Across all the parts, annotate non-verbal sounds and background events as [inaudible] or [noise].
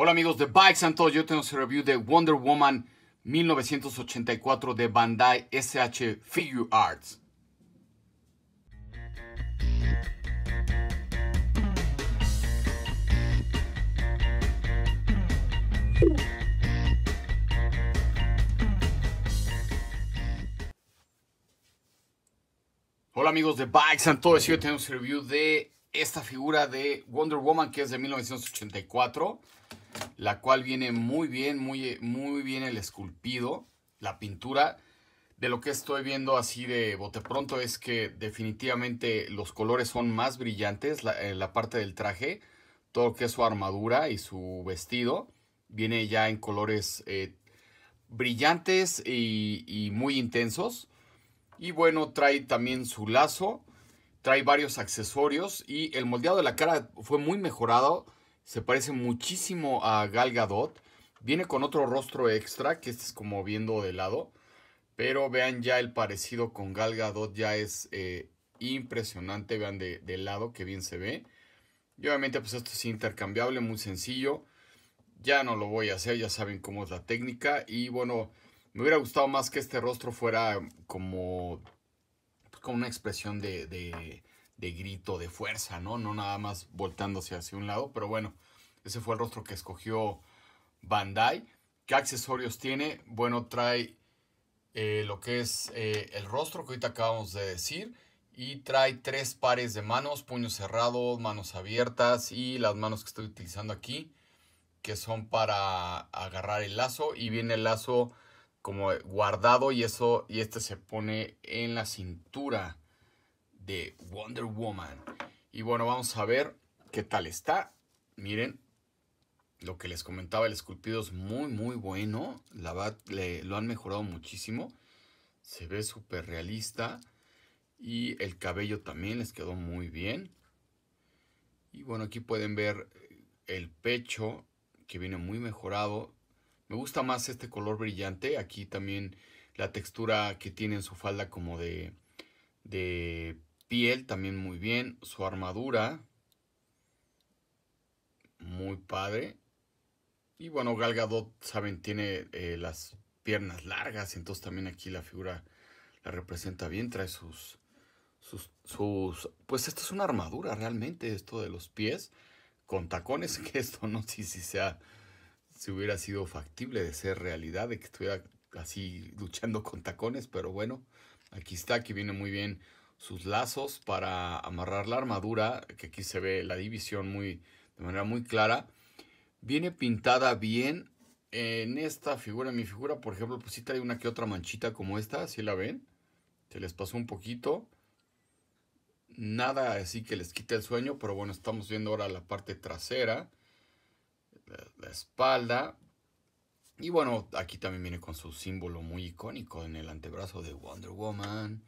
Hola amigos de Bikes and Toys, yo tengo su review de Wonder Woman 1984 de Bandai SH Figure Arts. Hola amigos de Bikes and Toys, yo tengo un review de esta figura de Wonder Woman que es de 1984 la cual viene muy bien, muy, muy bien el esculpido, la pintura. De lo que estoy viendo así de bote pronto es que definitivamente los colores son más brillantes, la, en eh, la parte del traje, todo que es su armadura y su vestido, viene ya en colores eh, brillantes y muy intensos. Y bueno, trae también su lazo, trae varios accesorios y el moldeado de la cara fue muy mejorado se parece muchísimo a Gal Gadot. Viene con otro rostro extra, que este es como viendo de lado. Pero vean ya el parecido con Gal Gadot, ya es eh, impresionante. Vean de, lado que bien se ve. Y obviamente pues esto es intercambiable, muy sencillo. Ya no lo voy a hacer, ya saben cómo es la técnica. Y bueno, me hubiera gustado más que este rostro fuera como, pues, como una expresión de de grito, de fuerza, ¿no? No nada más voltándose hacia un lado, pero bueno, ese fue el rostro que escogió Bandai. ¿Qué accesorios tiene? Bueno, trae eh, lo que es eh, el rostro que ahorita acabamos de decir y trae tres pares de manos, puños cerrados, manos abiertas y las manos que estoy utilizando aquí que son para agarrar el lazo y viene el lazo como guardado y eso y este se pone en la cintura de Wonder Woman. Y bueno, vamos a ver qué tal está. Miren, lo que les comentaba, el esculpido es muy, muy bueno. La verdad, lo han mejorado muchísimo. Se ve súper realista. Y el cabello también les quedó muy bien. Y bueno, aquí pueden ver el pecho que viene muy mejorado. Me gusta más este color brillante. Aquí también la textura que tiene en su falda como de piel también muy bien. Su armadura. Muy padre. Y bueno, Galgadot, saben, tiene eh, las piernas largas. Entonces también aquí la figura la representa bien. Trae sus, sus, sus... Pues esto es una armadura realmente, esto de los pies. Con tacones, [laughs] que esto no sé si sea... Si hubiera sido factible de ser realidad, de que estuviera así luchando con tacones, pero bueno, aquí está, aquí viene muy bien sus lazos para amarrar la armadura, que aquí se ve la división muy, de manera muy clara. Viene pintada bien en esta figura, en mi figura, por ejemplo, pues sí trae una que otra manchita como esta, si la ven? Se les pasó un poquito. Nada así que les quite el sueño, pero bueno, estamos viendo ahora la parte trasera, la espalda. Y bueno, aquí también viene con su símbolo muy icónico en el antebrazo de Wonder Woman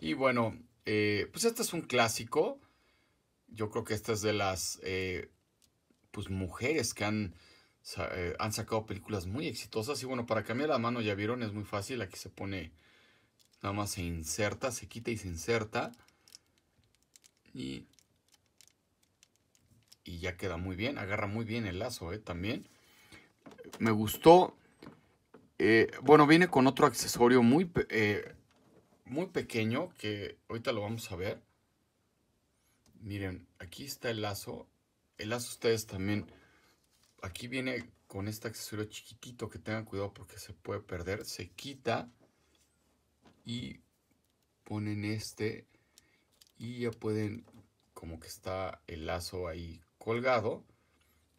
y bueno, eh, pues este es un clásico. Yo creo que esta es de las eh, pues mujeres que han, eh, han sacado películas muy exitosas. Y bueno, para cambiar la mano, ya vieron, es muy fácil. Aquí se pone, nada más se inserta, se quita y se inserta. Y, y ya queda muy bien. Agarra muy bien el lazo también. Me gustó. bueno, viene con otro accesorio muy muy pequeño que ahorita lo vamos a ver. Miren, aquí está el lazo. El lazo ustedes también. Aquí viene con este accesorio chiquitito que tengan cuidado porque se puede perder. Se quita y ponen este y ya pueden como que está el lazo ahí colgado.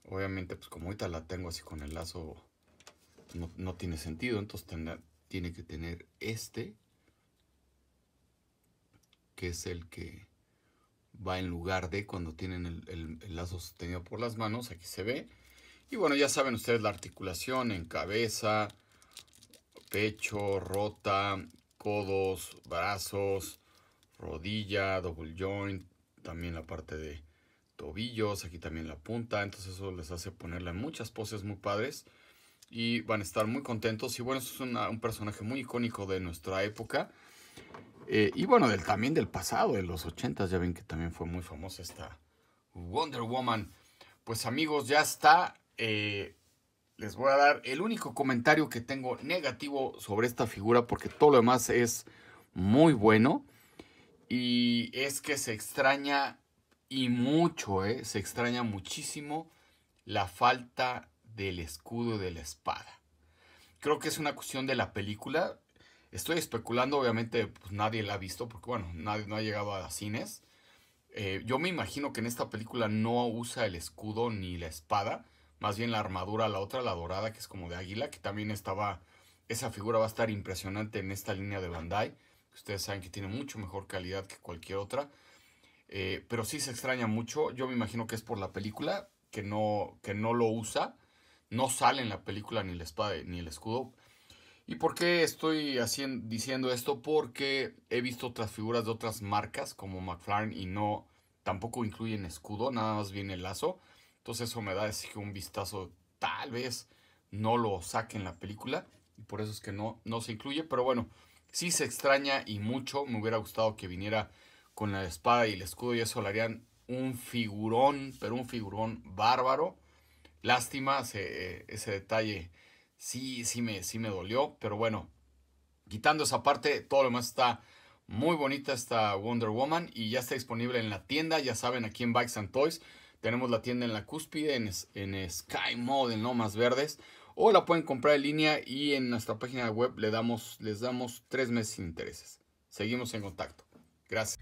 Obviamente pues como ahorita la tengo así con el lazo no, tiene sentido. Entonces tiene que tener este que es el que va en lugar de cuando tienen el, lazo sostenido por las manos, aquí se ve. Y bueno, ya saben ustedes la articulación en cabeza, pecho, rota, codos, brazos, rodilla, double joint, también la parte de tobillos, aquí también la punta, entonces eso les hace ponerla en muchas poses muy padres y van a estar muy contentos y bueno, es un personaje muy icónico de nuestra época eh, y bueno, del, también del pasado, de los 80, ya ven que también fue muy famosa esta Wonder Woman. Pues amigos, ya está. Eh, les voy a dar el único comentario que tengo negativo sobre esta figura, porque todo lo demás es muy bueno. Y es que se extraña, y mucho, eh, se extraña muchísimo la falta del escudo de la espada. Creo que es una cuestión de la película. Estoy especulando, obviamente, pues, nadie la ha visto, porque bueno, nadie no ha llegado a cines. Eh, yo me imagino que en esta película no usa el escudo ni la espada, más bien la armadura, la otra, la dorada, que es como de águila, que también estaba, esa figura va a estar impresionante en esta línea de Bandai, ustedes saben que tiene mucho mejor calidad que cualquier otra. Eh, pero sí se extraña mucho, yo me imagino que es por la película, que no, que no lo usa, no sale en la película ni la espada ni el escudo ¿Y por qué estoy diciendo esto? Porque he visto otras figuras de otras marcas como McLaren y no, tampoco incluyen escudo, nada más viene el lazo. Entonces eso me da que un vistazo, tal vez no lo saque en la película y por eso es que no, no se incluye, pero bueno, sí se extraña y mucho, me hubiera gustado que viniera con la espada y el escudo y eso le harían un figurón, pero un figurón bárbaro. Lástima ese, ese detalle sí, sí me, sí me dolió, pero bueno, quitando esa parte, todo lo demás está muy bonita esta Wonder Woman y ya está disponible en la tienda, ya saben, aquí en Bikes and Toys. Tenemos la tienda en la cúspide, en, Sky Mode, en Lomas Verdes. O la pueden comprar en línea y en nuestra página web le damos, les damos tres meses sin intereses. Seguimos en contacto. Gracias.